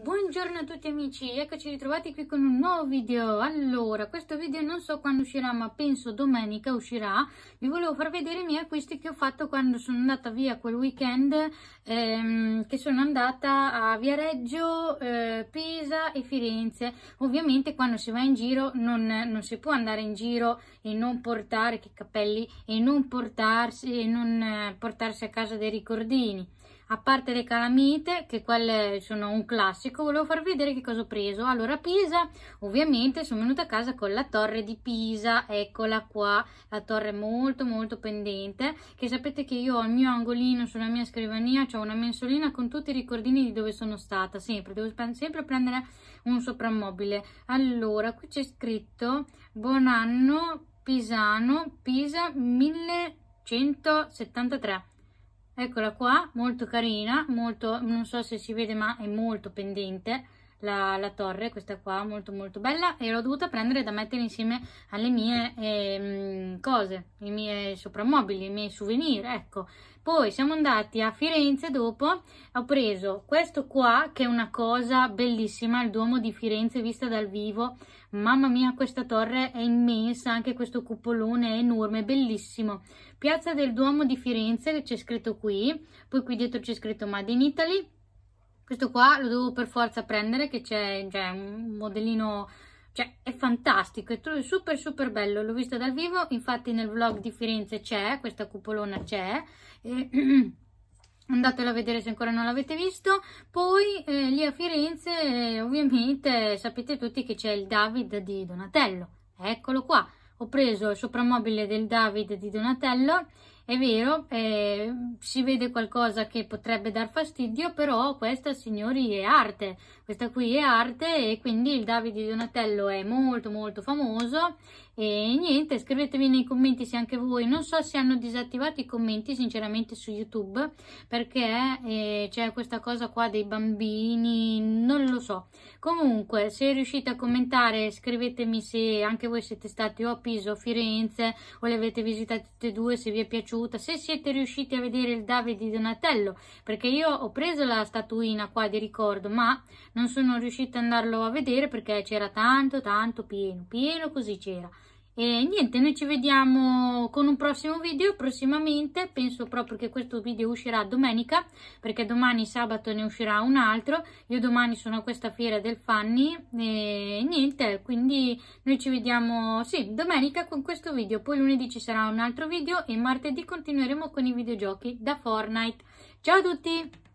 Buongiorno a tutti amici, eccoci ritrovati qui con un nuovo video Allora, questo video non so quando uscirà ma penso domenica uscirà Vi volevo far vedere i miei acquisti che ho fatto quando sono andata via quel weekend ehm, Che sono andata a Viareggio, eh, Pisa e Firenze Ovviamente quando si va in giro non, non, si può andare in giro e non portare, che capelli E non portarsi, e non eh, portarsi a casa dei ricordini a parte le calamite che quelle sono un classico volevo far vedere che cosa ho preso allora a Pisa ovviamente sono venuta a casa con la torre di Pisa eccola qua la torre molto molto pendente che sapete che io ho il mio angolino sulla mia scrivania ho una mensolina con tutti i ricordini di dove sono stata sempre devo sempre prendere un soprammobile allora qui c'è scritto buon anno Pisano Pisa 1173 eccola qua molto carina molto non so se si vede ma è molto pendente la, la, torre, questa qua, molto molto bella e l'ho dovuta prendere da mettere insieme alle mie eh, cose, i miei soprammobili, i miei souvenir, ecco. Poi siamo andati a Firenze dopo, ho preso questo qua che è una cosa bellissima, il Duomo di Firenze vista dal vivo, mamma mia questa torre è immensa, anche questo cupolone è enorme, bellissimo. Piazza del Duomo di Firenze c'è scritto qui, poi qui dietro c'è scritto Made in Italy, questo qua lo devo per forza prendere che c'è cioè, un modellino cioè è fantastico, è super super bello, l'ho visto dal vivo, infatti nel vlog di Firenze c'è, questa cupolona c'è, andatelo a vedere se ancora non l'avete visto, poi eh, lì a Firenze eh, ovviamente sapete tutti che c'è il David di Donatello, eccolo qua, ho preso il soprammobile del David di Donatello è vero, eh, si vede qualcosa che potrebbe dar fastidio, però questa, signori, è arte. Questa qui è arte e quindi il Davide Donatello è molto molto famoso. E niente, scrivetemi nei commenti se anche voi, non so se hanno disattivato i commenti sinceramente su YouTube, perché eh, c'è questa cosa qua dei bambini, non lo so. Comunque, se riuscite a commentare, scrivetemi se anche voi siete stati o a Pisa o a Firenze o le avete visitate tutte e due, se vi è piaciuto piaciuta, se siete riusciti a vedere il Davide di Donatello, perché io ho preso la statuina qua di ricordo, ma non sono riuscita ad andarlo a vedere perché c'era tanto tanto pieno, pieno così c'era e niente noi ci vediamo con un prossimo video prossimamente penso proprio che questo video uscirà domenica perché domani sabato ne uscirà un altro io domani sono a questa fiera del Fanny e niente quindi noi ci vediamo sì domenica con questo video poi lunedì ci sarà un altro video e martedì continueremo con i videogiochi da Fortnite ciao a tutti